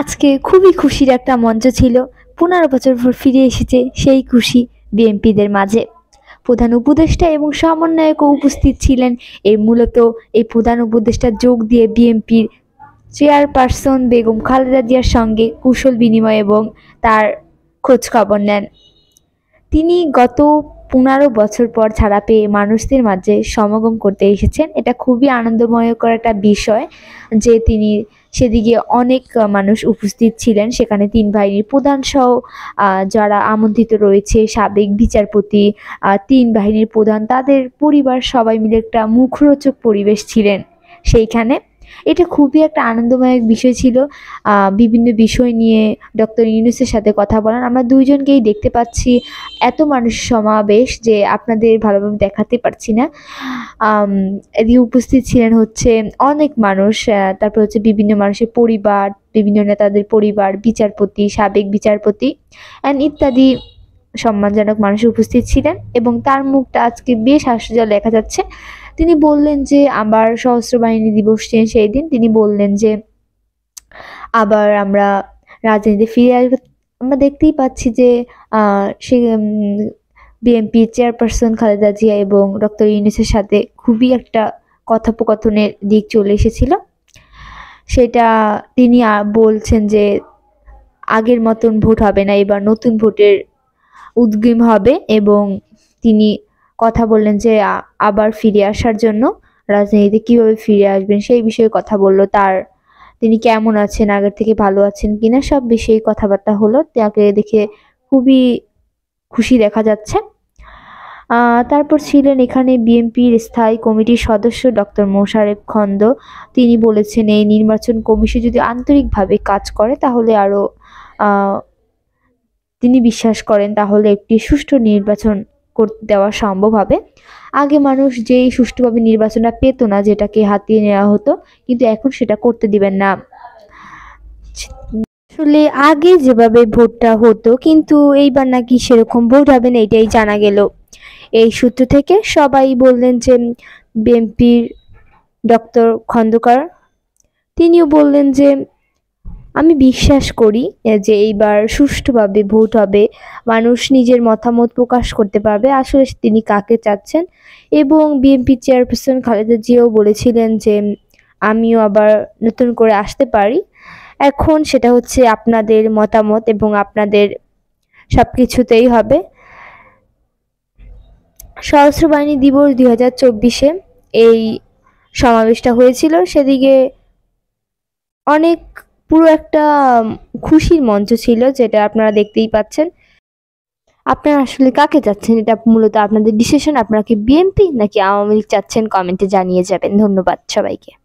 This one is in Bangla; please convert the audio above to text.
আজকে খুবই খুশির একটা মঞ্চ ছিল পনেরো বছর পর ফিরে এসেছে সেই খুশি বিএমপিদের মাঝে প্রধান উপদেষ্টা এবং সমন্বয়কও উপস্থিত ছিলেন এই মূলত এই প্রধান উপদেষ্টা যোগ দিয়ে বিএনপির চেয়ারপারসন বেগম খালেদা জিয়ার সঙ্গে কুশল বিনিময় এবং তার খোঁজ খবর নেন তিনি গত পনেরো বছর পর ছাড়া পেয়ে মানুষদের মাঝে সমাগম করতে এসেছেন এটা খুবই আনন্দময়কর একটা বিষয় যে তিনি সেদিকে অনেক মানুষ উপস্থিত ছিলেন সেখানে তিন বাহিনীর প্রধানসহ যারা আমন্ত্রিত রয়েছে সাবেক বিচারপতি তিন বাহিনীর প্রধান তাদের পরিবার সবাই মিলে একটা মুখরোচক পরিবেশ ছিলেন সেইখানে এটা খুবই একটা আনন্দদায়ক বিষয় ছিল বিভিন্ন বিষয় নিয়ে ডক্টর ইউনুসের সাথে কথা বলার আমরা দুইজনকেই দেখতে পাচ্ছি এত মানুষ সমাবেশ যে আপনাদের ভালোভাবে দেখাতে পারছি না এদিকে উপস্থিত ছিলেন হচ্ছে অনেক মানুষ তারপর হচ্ছে বিভিন্ন মানুষের পরিবার বিভিন্ন নেতাদের পরিবার বিচারপতি সাবেক বিচারপতি অ্যান্ড ইত্যাদি সম্মানজনক মানুষ উপস্থিত ছিলেন এবং তার মুখটা আজকে বেশ হাস্যজল দেখা যাচ্ছে তিনি বললেন যে আবার সহস্র বাহিনী দিবস সেই দিন তিনি বললেন যে আবার আমরা রাজনীতিতে ফিরে আসবো আমরা দেখতেই পাচ্ছি যে সে বিএনপি চেয়ারপারসন খালেদা জিয়া এবং ডক্টর ইউনিসের সাথে খুবই একটা কথোপকথনের দিক চলে এসেছিল সেটা তিনি বলছেন যে আগের মতন ভোট হবে না এবার নতুন ভোটের উদ্গিম হবে এবং তিনি কথা বললেন যে আবার ফিরে আসার জন্য রাজনীতিতে কীভাবে ফিরে আসবেন সেই বিষয়ে কথা বলল তার তিনি কেমন আছেন আগের থেকে ভালো আছেন কিনা সব বিষয়ে কথাবার্তা হলো তাকে দেখে খুবই খুশি দেখা যাচ্ছে তারপর ছিলেন এখানে বিএনপির স্থায়ী কমিটির সদস্য ডক্টর মোশারেফ খন্দ তিনি বলেছেন এই নির্বাচন কমিশন যদি আন্তরিকভাবে কাজ করে তাহলে আরও তিনি বিশ্বাস করেন তাহলে একটি সুষ্ঠু নির্বাচন করতে দেওয়া সম্ভব হবে আগে মানুষ যেই সুষ্ঠুভাবে নির্বাচনটা পেত না যেটাকে হাতিয়ে নেওয়া হতো কিন্তু এখন সেটা করতে দিবেন না আসলে আগে যেভাবে ভোটটা হতো কিন্তু এইবার নাকি সেরকম ভোট হবে না এটাই জানা গেল এই সূত্র থেকে সবাই বললেন যে বিএনপির ডক্টর খন্দকার তিনিও বললেন যে আমি বিশ্বাস করি যে এইবার সুষ্ঠুভাবে ভোট হবে মানুষ নিজের মতামত প্রকাশ করতে পারবে আসলে তিনি কাকে চাচ্ছেন এবং বিএনপি চেয়ারপারসন খালেদা জিয়াও বলেছিলেন যে আমিও আবার নতুন করে আসতে পারি এখন সেটা হচ্ছে আপনাদের মতামত এবং আপনাদের সব কিছুতেই হবে সহস্র বাহিনী দিবস দুই হাজার চব্বিশে এই সমাবেশটা হয়েছিল সেদিকে অনেক পুরো একটা খুশির মঞ্চ ছিল যেটা আপনারা দেখতেই পাচ্ছেন আপনারা আসলে কাকে চাচ্ছেন এটা মূলত আপনাদের ডিসিশন আপনারা কি বিএনপি নাকি আওয়ামী লীগ চাচ্ছেন কমেন্টে জানিয়ে যাবেন ধন্যবাদ সবাইকে